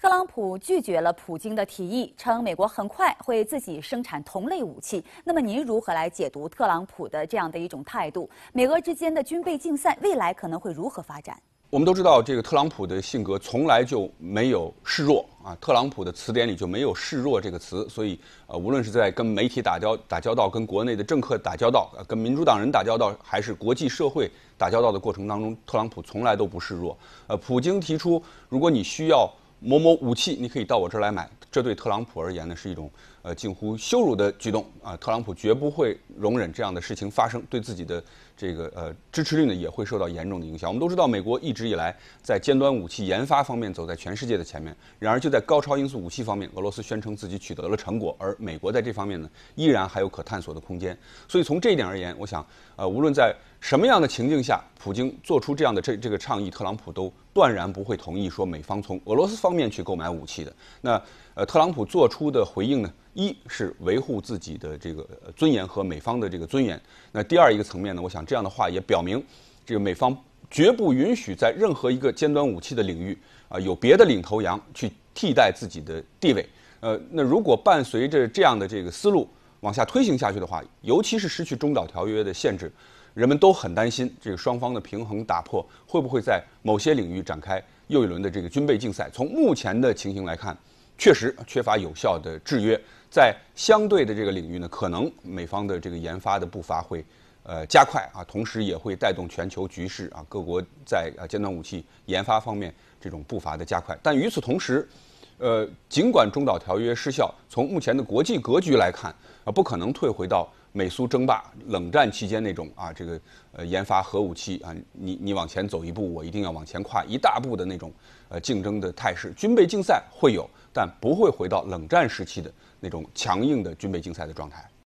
特朗普拒绝了普京的提议，称美国很快会自己生产同类武器。那么您如何来解读特朗普的这样的一种态度？美俄之间的军备竞赛未来可能会如何发展？我们都知道，这个特朗普的性格从来就没有示弱啊。特朗普的词典里就没有“示弱”这个词，所以，呃，无论是在跟媒体打交打交道、跟国内的政客打交道、跟民主党人打交道，还是国际社会打交道的过程当中，特朗普从来都不示弱。呃，普京提出，如果你需要。某某武器，你可以到我这儿来买。这对特朗普而言呢，是一种呃近乎羞辱的举动啊！特朗普绝不会容忍这样的事情发生，对自己的这个呃支持率呢也会受到严重的影响。我们都知道，美国一直以来在尖端武器研发方面走在全世界的前面。然而，就在高超音速武器方面，俄罗斯宣称自己取得了成果，而美国在这方面呢依然还有可探索的空间。所以从这一点而言，我想，呃，无论在什么样的情境下。普京做出这样的这这个倡议，特朗普都断然不会同意，说美方从俄罗斯方面去购买武器的。那呃，特朗普做出的回应呢，一是维护自己的这个尊严和美方的这个尊严。那第二一个层面呢，我想这样的话也表明，这个美方绝不允许在任何一个尖端武器的领域啊，有别的领头羊去替代自己的地位。呃，那如果伴随着这样的这个思路。往下推行下去的话，尤其是失去中导条约的限制，人们都很担心这个双方的平衡打破会不会在某些领域展开又一轮的这个军备竞赛。从目前的情形来看，确实缺乏有效的制约。在相对的这个领域呢，可能美方的这个研发的步伐会呃加快啊，同时也会带动全球局势啊，各国在呃尖端武器研发方面这种步伐的加快。但与此同时，呃，尽管中导条约失效，从目前的国际格局来看，啊，不可能退回到美苏争霸、冷战期间那种啊，这个呃研发核武器啊，你你往前走一步，我一定要往前跨一大步的那种呃竞争的态势，军备竞赛会有，但不会回到冷战时期的那种强硬的军备竞赛的状态。